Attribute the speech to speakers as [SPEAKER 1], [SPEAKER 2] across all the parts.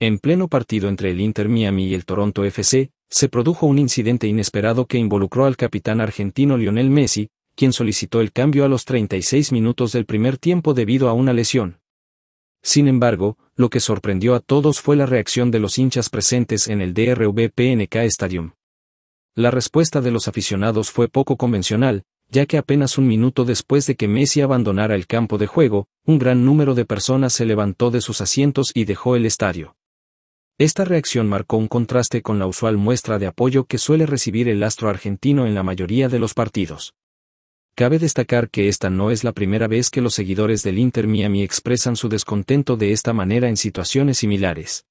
[SPEAKER 1] En pleno partido entre el Inter Miami y el Toronto FC, se produjo un incidente inesperado que involucró al capitán argentino Lionel Messi, quien solicitó el cambio a los 36 minutos del primer tiempo debido a una lesión. Sin embargo, lo que sorprendió a todos fue la reacción de los hinchas presentes en el DRV PNK Stadium. La respuesta de los aficionados fue poco convencional, ya que apenas un minuto después de que Messi abandonara el campo de juego, un gran número de personas se levantó de sus asientos y dejó el estadio. Esta reacción marcó un contraste con la usual muestra de apoyo que suele recibir el astro argentino en la mayoría de los partidos. Cabe destacar que esta no es la primera vez que los seguidores del Inter Miami expresan su descontento de esta manera en situaciones similares.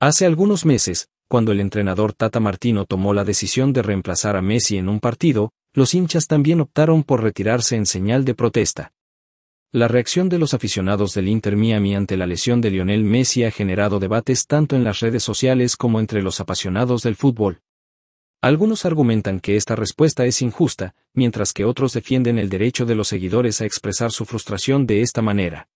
[SPEAKER 1] Hace algunos meses, cuando el entrenador Tata Martino tomó la decisión de reemplazar a Messi en un partido, los hinchas también optaron por retirarse en señal de protesta. La reacción de los aficionados del Inter Miami ante la lesión de Lionel Messi ha generado debates tanto en las redes sociales como entre los apasionados del fútbol. Algunos argumentan que esta respuesta es injusta, mientras que otros defienden el derecho de los seguidores a expresar su frustración de esta manera.